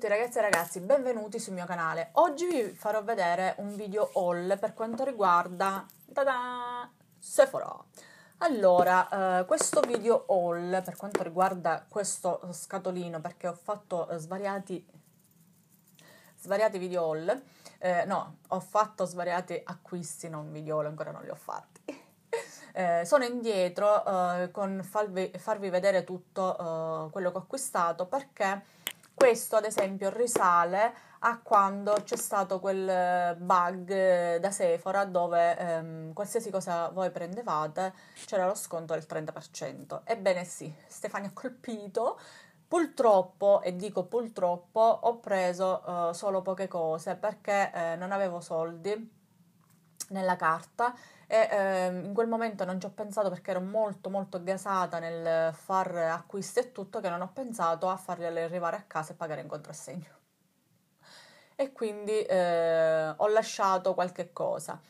tutti ragazzi e ragazzi, benvenuti sul mio canale. Oggi vi farò vedere un video haul per quanto riguarda tada, Sephora. Allora, eh, questo video haul per quanto riguarda questo scatolino, perché ho fatto eh, svariati, svariati video haul, eh, no, ho fatto svariati acquisti, non video haul, ancora non li ho fatti. Eh, sono indietro eh, con farvi, farvi, vedere tutto eh, quello che ho acquistato perché questo ad esempio risale a quando c'è stato quel eh, bug eh, da Sephora dove ehm, qualsiasi cosa voi prendevate c'era lo sconto del 30%. Ebbene sì, Stefania ha colpito. Purtroppo, e dico purtroppo, ho preso eh, solo poche cose perché eh, non avevo soldi nella carta e ehm, in quel momento non ci ho pensato perché ero molto molto gasata nel far acquisti e tutto che non ho pensato a farli arrivare a casa e pagare in contrassegno e quindi eh, ho lasciato qualche cosa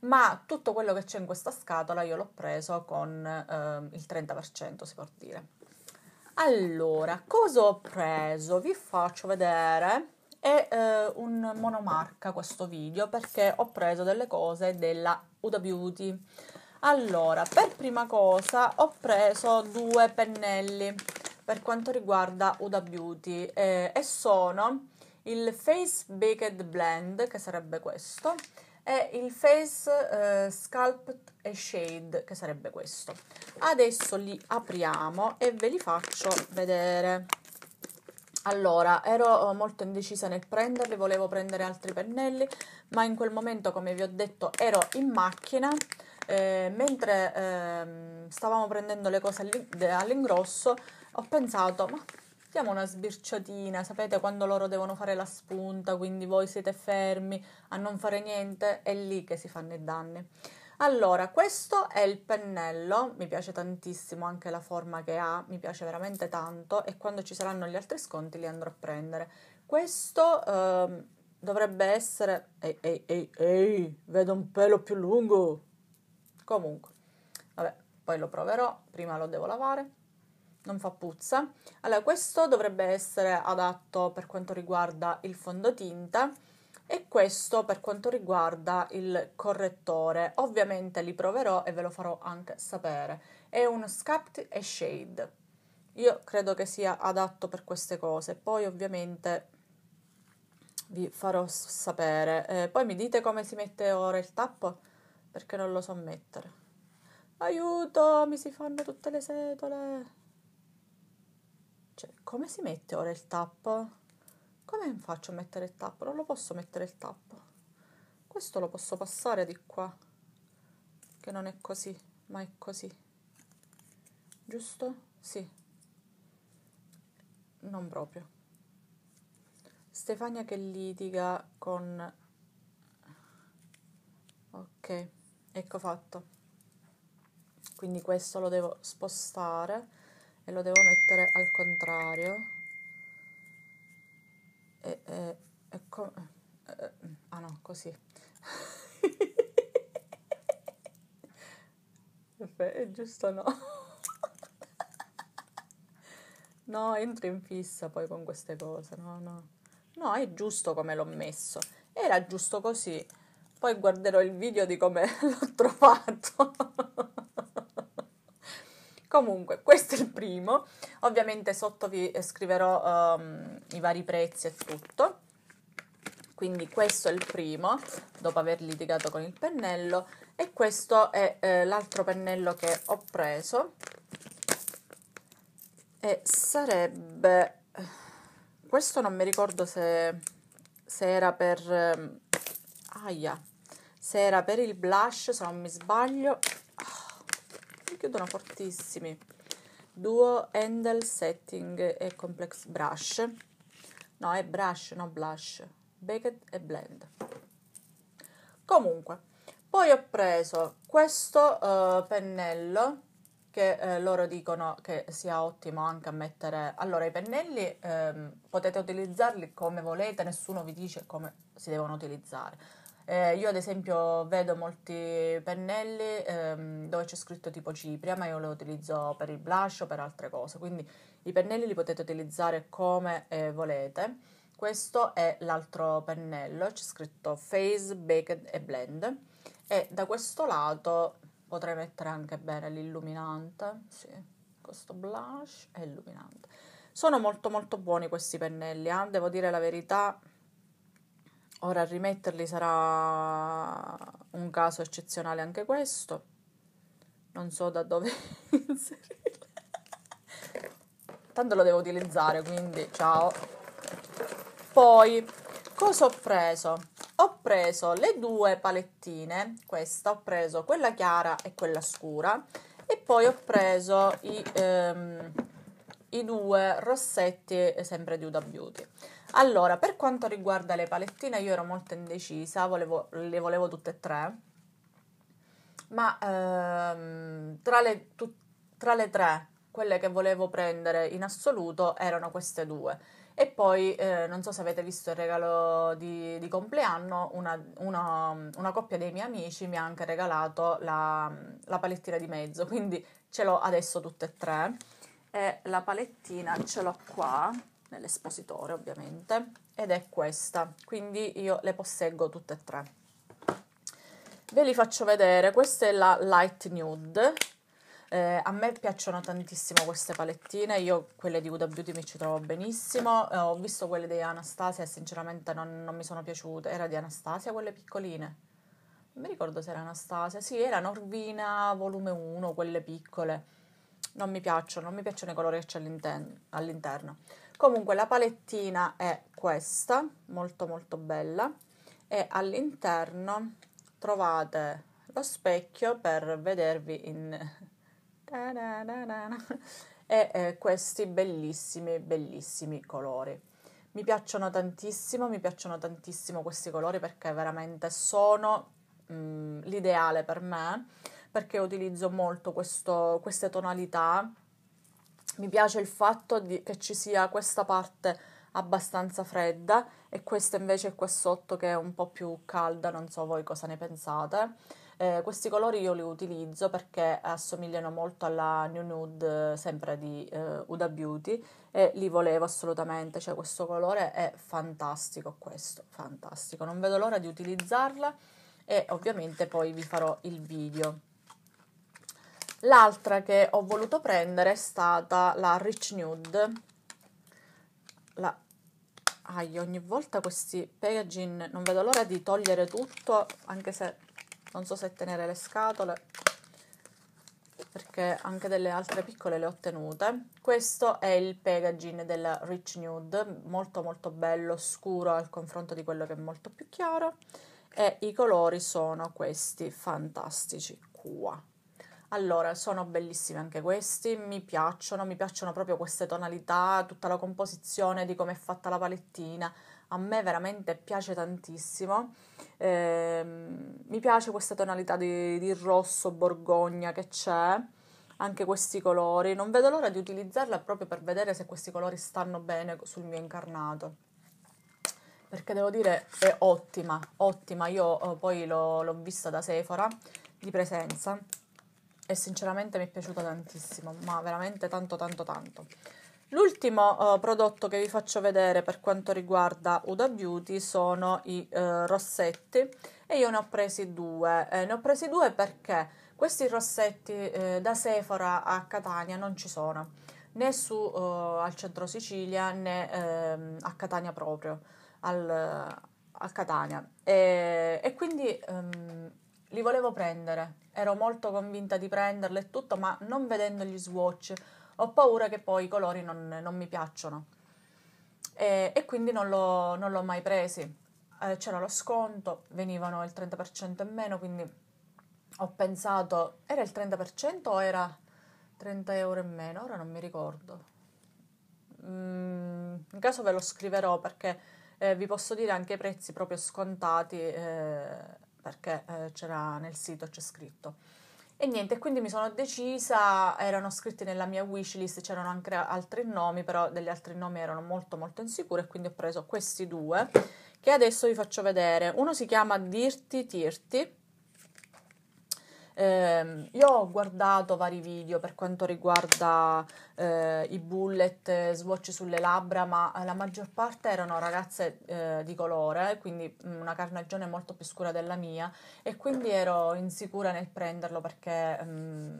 ma tutto quello che c'è in questa scatola io l'ho preso con eh, il 30% si può dire allora cosa ho preso vi faccio vedere è eh, un monomarca questo video perché ho preso delle cose della Uda Beauty. Allora, per prima cosa ho preso due pennelli per quanto riguarda Uda Beauty eh, e sono il Face Baked Blend, che sarebbe questo, e il Face eh, Sculpt e Shade, che sarebbe questo. Adesso li apriamo e ve li faccio vedere. Allora, ero eh, molto indecisa nel prenderli, volevo prendere altri pennelli, ma in quel momento, come vi ho detto, ero in macchina. Eh, mentre ehm, stavamo prendendo le cose all'ingrosso, ho pensato, ma diamo una sbirciatina, sapete quando loro devono fare la spunta, quindi voi siete fermi a non fare niente, è lì che si fanno i danni. Allora, questo è il pennello, mi piace tantissimo anche la forma che ha, mi piace veramente tanto e quando ci saranno gli altri sconti li andrò a prendere. Questo ehm, dovrebbe essere... Ehi, ehi, ehi, ehi, vedo un pelo più lungo! Comunque, vabbè, poi lo proverò, prima lo devo lavare, non fa puzza. Allora, questo dovrebbe essere adatto per quanto riguarda il fondotinta e questo per quanto riguarda il correttore, ovviamente li proverò e ve lo farò anche sapere. È un Sculpt e Shade. Io credo che sia adatto per queste cose, poi ovviamente vi farò sapere. Eh, poi mi dite come si mette ora il tappo, perché non lo so mettere. Aiuto, mi si fanno tutte le setole. Cioè, come si mette ora il tappo? come faccio a mettere il tappo? Non lo posso mettere il tappo. Questo lo posso passare di qua, che non è così, ma è così. Giusto? Sì. Non proprio. Stefania che litiga con... Ok, ecco fatto. Quindi questo lo devo spostare e lo devo mettere al contrario è, e, e com- eh, ah no, così. è giusto no. no, entro in fissa poi con queste cose, no, no. No, è giusto come l'ho messo. Era giusto così. Poi guarderò il video di come l'ho trovato. Comunque, questo è il primo. Ovviamente sotto vi scriverò um, i vari prezzi e tutto. Quindi questo è il primo, dopo aver litigato con il pennello. E questo è eh, l'altro pennello che ho preso. E sarebbe... Questo non mi ricordo se, se era per... Ehm, aia! Se era per il blush, se non mi sbaglio, chiudono fortissimi duo handle setting e complex brush no è brush non blush baked e blend comunque poi ho preso questo eh, pennello che eh, loro dicono che sia ottimo anche a mettere allora i pennelli eh, potete utilizzarli come volete nessuno vi dice come si devono utilizzare eh, io ad esempio vedo molti pennelli ehm, dove c'è scritto tipo cipria, ma io lo utilizzo per il blush o per altre cose, quindi i pennelli li potete utilizzare come eh, volete. Questo è l'altro pennello, c'è scritto Face, Baked e Blend e da questo lato potrei mettere anche bene l'illuminante, sì, questo blush è illuminante. Sono molto molto buoni questi pennelli, eh? devo dire la verità, Ora rimetterli sarà un caso eccezionale anche questo. Non so da dove inserire. Tanto lo devo utilizzare, quindi ciao. Poi, cosa ho preso? Ho preso le due palettine, questa ho preso quella chiara e quella scura e poi ho preso i, ehm, i due rossetti sempre di Uda Beauty. Allora, per quanto riguarda le palettine, io ero molto indecisa, volevo, le volevo tutte e tre, ma ehm, tra, le, tu, tra le tre, quelle che volevo prendere in assoluto erano queste due. E poi, eh, non so se avete visto il regalo di, di compleanno, una, una, una, coppia dei miei amici mi ha anche regalato la, la palettina di mezzo, quindi ce l'ho adesso tutte e tre e la palettina ce l'ho qua nell'espositore ovviamente ed è questa quindi io le posseggo tutte e tre ve li faccio vedere questa è la light nude eh, a me piacciono tantissimo queste palettine io quelle di Huda Beauty mi ci trovo benissimo eh, ho visto quelle di Anastasia e sinceramente non, non mi sono piaciute era di Anastasia quelle piccoline non mi ricordo se era Anastasia, sì, era Norvina volume 1, quelle piccole non mi piacciono, non mi piacciono i coloretti all'interno. all'interno. Comunque la palettina è questa, molto molto bella, e all'interno trovate lo specchio per vedervi in... e eh, questi bellissimi, bellissimi colori. Mi piacciono tantissimo, mi piacciono tantissimo questi colori perché veramente sono mh, mm, l'ideale per me perché utilizzo molto questo, queste tonalità. Mi piace il fatto di, che ci sia questa parte abbastanza fredda e questa invece qua sotto che è un po' più calda, non so voi cosa ne pensate. Eh, questi colori io li utilizzo perché assomigliano molto alla New Nude, sempre di eh, Uda Beauty, e li volevo assolutamente, cioè questo colore è fantastico, questo, fantastico. Non vedo l'ora di utilizzarla e ovviamente poi vi farò il video. L'altra che ho voluto prendere è stata la Rich Nude. La... Ai, ogni volta questi packaging, non vedo l'ora di togliere tutto, anche se non so se tenere le scatole, perché anche delle altre piccole le ho tenute. Questo è il packaging della Rich Nude, molto molto bello, scuro al confronto di quello che è molto più chiaro. E i colori sono questi fantastici qua. Allora, sono bellissimi anche questi, mi piacciono, mi piacciono proprio queste tonalità, tutta la composizione di come è fatta la palettina, a me veramente piace tantissimo. Eh, mi piace questa tonalità di, di rosso borgogna che c'è, anche questi colori, non vedo l'ora di utilizzarla proprio per vedere se questi colori stanno bene sul mio incarnato perché devo dire è ottima, ottima, io eh, poi l'ho, l'ho vista da Sephora di presenza e sinceramente mi è piaciuta tantissimo, ma veramente tanto tanto tanto. L'ultimo eh, prodotto che vi faccio vedere per quanto riguarda Uda Beauty sono i eh, rossetti e io ne ho presi due. Eh, ne ho presi due perché questi rossetti eh, da Sephora a Catania non ci sono, né su, eh, al centro Sicilia né ehm, a Catania proprio, al, eh, a Catania. E, e quindi... Um, li volevo prendere, ero molto convinta di prenderle e tutto, ma non vedendo gli swatch ho paura che poi i colori non, non mi piacciono. E, e quindi non l'ho, non l'ho, mai presi. Eh, c'era lo sconto, venivano il 30% in meno, quindi ho pensato, era il 30% o era 30 euro in meno? Ora non mi ricordo. Mm, in caso ve lo scriverò perché eh, vi posso dire anche i prezzi proprio scontati. Eh, perché eh, c'era nel sito, c'è scritto. E niente, quindi mi sono decisa, erano scritti nella mia wishlist, c'erano anche altri nomi, però degli altri nomi erano molto molto insicure, e quindi ho preso questi due, che adesso vi faccio vedere. Uno si chiama Dirty Tirti, eh, io ho guardato vari video per quanto riguarda eh, i bullet eh, swatch sulle labbra, ma la maggior parte erano ragazze eh, di colore, quindi mm, una carnagione molto più scura della mia e quindi ero insicura nel prenderlo perché... Mh, mm,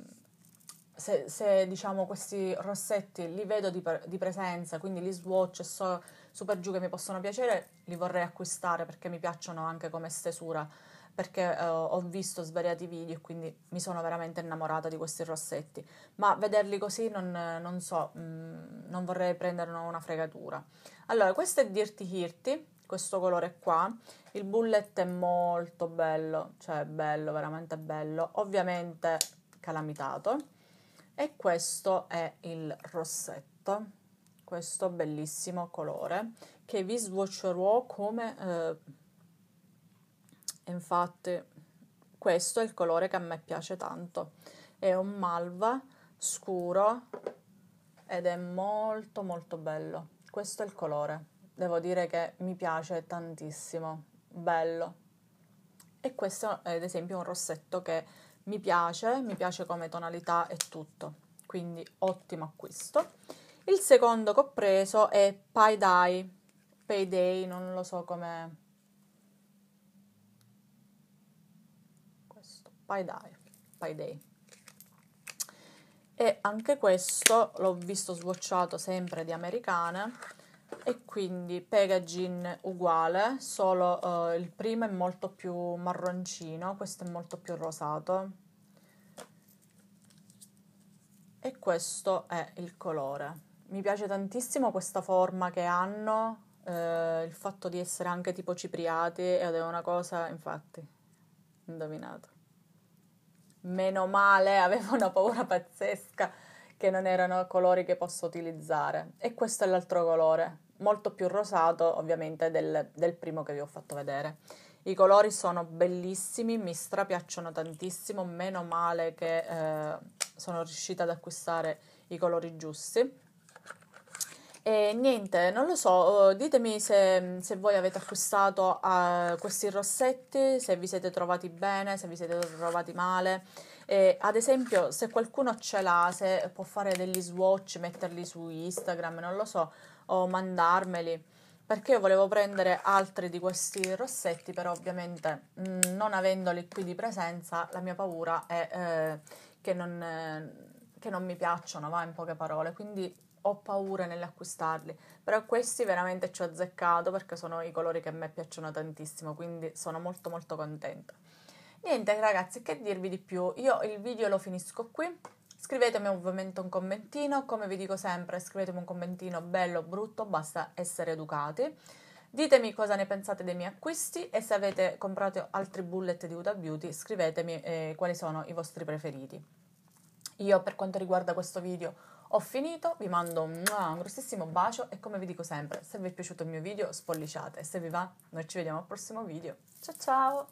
se, se, diciamo questi rossetti li vedo di, per, di presenza, quindi gli swatch e so super giù che mi possono piacere, li vorrei acquistare perché mi piacciono anche come stesura perché eh, ho visto svariati video e quindi mi sono veramente innamorata di questi rossetti, ma vederli così non, non so, mh, mm, non vorrei prendere una fregatura. Allora, questo è Dirty Hirty, questo colore qua, il bullet è molto bello, cioè bello, veramente bello, ovviamente calamitato, e questo è il rossetto questo bellissimo colore che vi sboccerò come eh, infatti questo è il colore che a me piace tanto. È un malva scuro ed è molto molto bello. Questo è il colore. Devo dire che mi piace tantissimo. Bello. E questo è ad esempio un rossetto che mi piace, mi piace come tonalità e tutto. Quindi ottimo acquisto. Il secondo che ho preso è Payday. Payday, non lo so come Payday. Payday. E anche questo l'ho visto sbocciato sempre di americane e quindi Pegagin uguale, solo eh, il primo è molto più marroncino, questo è molto più rosato. E questo è il colore. Mi piace tantissimo questa forma che hanno, eh, il fatto di essere anche tipo cipriati ed è una cosa, infatti, indovinato meno male, avevo una paura pazzesca che non erano colori che posso utilizzare. E questo è l'altro colore, molto più rosato ovviamente del, del primo che vi ho fatto vedere. I colori sono bellissimi, mi strapiacciono tantissimo, meno male che eh, sono riuscita ad acquistare i colori giusti. E niente, non lo so, oh, ditemi se, se voi avete acquistato uh, questi rossetti, se vi siete trovati bene, se vi siete trovati male. E, ad esempio, se qualcuno ce l'ha, se può fare degli swatch, metterli su Instagram, non lo so, o mandarmeli. Perché io volevo prendere altri di questi rossetti, però ovviamente mh, mm, non avendoli qui di presenza, la mia paura è eh, che, non, eh, che non mi piacciono, va in poche parole. Quindi ho paura nell'acquistarli, però questi veramente ci ho azzeccato perché sono i colori che a me piacciono tantissimo, quindi sono molto molto contenta. Niente ragazzi, che dirvi di più? Io il video lo finisco qui. Scrivetemi ovviamente un commentino, come vi dico sempre, scrivetemi un commentino bello brutto, basta essere educati. Ditemi cosa ne pensate dei miei acquisti e se avete comprato altri bullet di Huda Beauty, scrivetemi eh, quali sono i vostri preferiti. Io per quanto riguarda questo video ho finito, vi mando un grossissimo bacio e come vi dico sempre, se vi è piaciuto il mio video spolliciate e se vi va noi ci vediamo al prossimo video. Ciao ciao!